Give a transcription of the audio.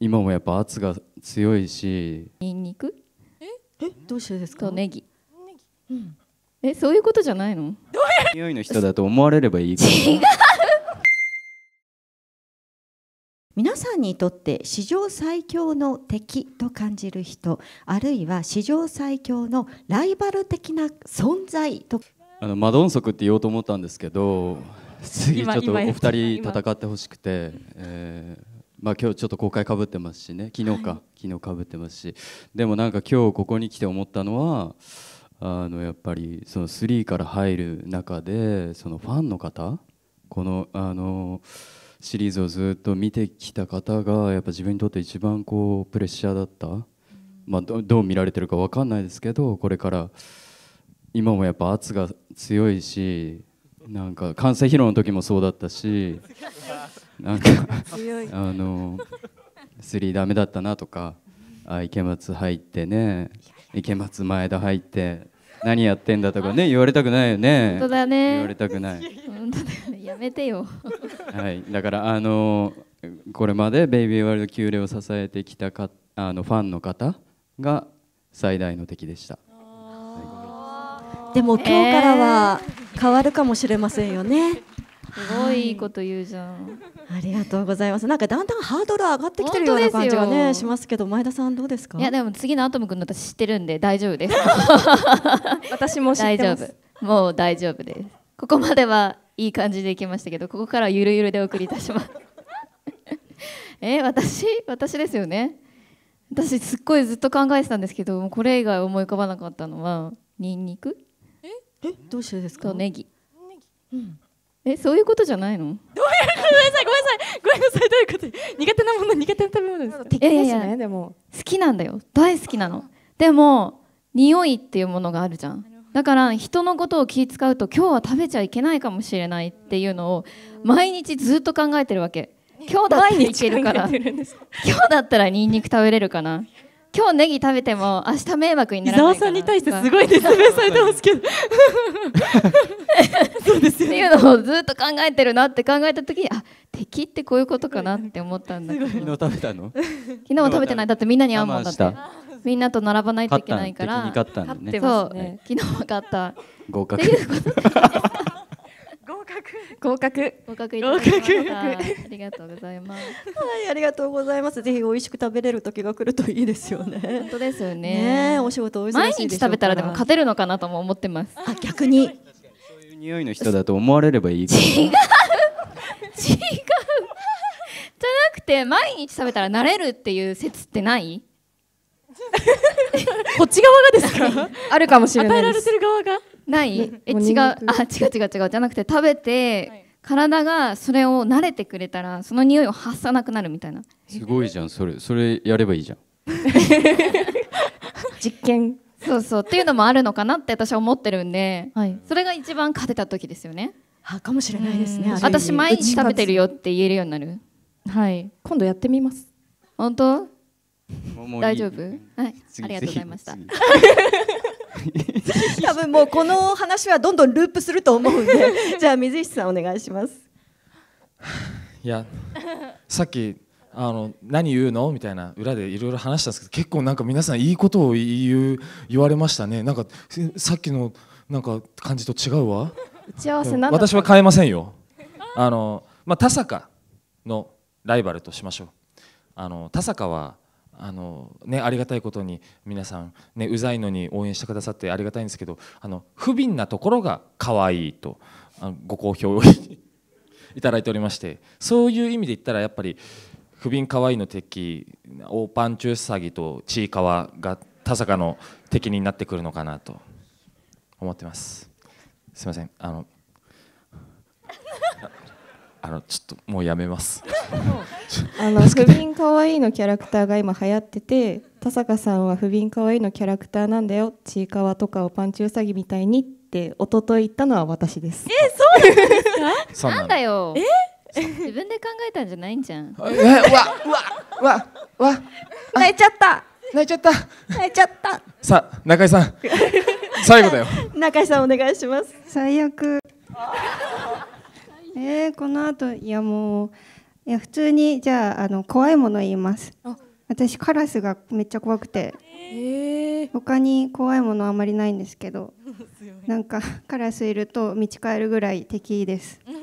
今もやっぱ圧が強いしニンニクええどうしてですかネギ、うん、えそういうことじゃないの 匂いの人だと思われればいい違う皆さんにとって史上最強の敵と感じる人あるいは史上最強のライバル的な存在とあのマドンソクって言おうと思ったんですけど次ちょっとお二人戦ってほしくて、えー、まあ、今日ちょっと公開かぶってますしね昨日か、はい、昨日かぶってますしでもなんか今日ここに来て思ったのはあのやっぱりその3から入る中でそのファンの方このあのシリーズをずっと見てきた方がやっぱ自分にとって一番こうプレッシャーだった、まあ、どう見られてるか分かんないですけどこれから今もやっぱ圧が強いしなんか完成披露の時もそうだったし なんかあのスリーダメだったなとかあ池松入ってね池松前田入って何やってんだとかね言われたくないよね本当だね言われたくない本当だねやめてよはいだからあのこれまでベイビーワールドキュレを支えてきたかあのファンの方が最大の敵でしたでも今日からは変わるかもしれませんよね、えーすごいこと言うじゃん。ありがとうございます。なんかだんだんハードル上がってきてるような感じがねしますけど、前田さんどうですか？いやでも次のアトム君の私知ってるんで大丈夫です。私も大丈夫。もう大丈夫です。ここまではいい感じでいきましたけど、ここからゆるゆるでお送りいたします。え、私私ですよね。私すっごいずっと考えてたんですけど、これ以外思い浮かばなかったのはニンニク。え？えどうしてですか？ネギ。ネギ。うん。えそういうことじゃないのどういうことごめんなさいごめんなさいどういうこと苦手なもの苦手な食べ物ですか敵ね、いやいやでも好きなんだよ大好きなのでも匂いっていうものがあるじゃんだから人のことを気使うと今日は食べちゃいけないかもしれないっていうのを毎日ずっと考えてるわけ今日だったらいけるから今日だったらニンニク食べれるかな今日ネギ食べても明日迷惑にならないかさんに対してすごいされてますけど そうですよ、ね、っていうのをずっと考えてるなって考えた時にあ敵ってこういうことかなって思ったんだけど昨日食べたの昨日も食べてないだってみんなに会うもんだってみんなと並ばないといけないから勝ったん、ね、そう、昨日は勝った合格っていうこと合格合格いただきましたありがとうございますはいありがとうございますぜひ美味しく食べれる時が来るといいですよね本当ですよねねお仕事毎日食べたらでも勝てるのかなとも思ってますあ逆にそういう匂いの人だと思われればいい違う違うじゃなくて毎日食べたら慣れるっていう説ってないこっち側がですかあるかもしれない与えられてる側がないえ違うあ違う違う違うじゃなくて食べて、はい、体がそれを慣れてくれたらその匂いを発さなくなるみたいなすごいじゃんそれそれやればいいじゃん 実験そうそうっていうのもあるのかなって私は思ってるんで、はい、それが一番勝てた時ですよねあかもしれないですね私毎日食べてるよって言えるようになるはい今度やってみます本当大丈夫はいありがとうございました多分もうこの話はどんどんループすると思うんで、じゃあ水石さんお願いします。いや、さっきあの何言うのみたいな裏でいろいろ話したんですけど、結構なんか皆さんいいことを言う言われましたね。なんかさっきのなんか感じと違うわ。打ち合わせな私は変えませんよ。あのまあ、田坂のライバルとしましょう。あの田坂はあのね、ありがたいことに皆さん、ね、うざいのに応援してくださってありがたいんですけどあの不憫なところが可愛いとあご好評をいただいておりましてそういう意味で言ったらやっぱり不憫可愛いの敵大パンチューサギとちいかわが田坂の敵になってくるのかなと思ってますすいませんあの あのちょっともうやめます あの不憫かわいいのキャラクターが今流行ってて田坂さんは不憫かわいいのキャラクターなんだよちいかわとかをパンチウサギみたいにって一昨日言ったのは私ですえそうなんですか なんだよえ自分で考えたんじゃないんじゃんうわうわうわうわ泣いちゃった泣いちゃった泣いちゃったさあ中井さん最後だよ 中井さんお願いします最悪えー、この後いやもういや普通にじゃああの怖いもの言います私カラスがめっちゃ怖くて、えー、他に怖いものあまりないんですけど なんかカラスいると道変えるぐらい敵です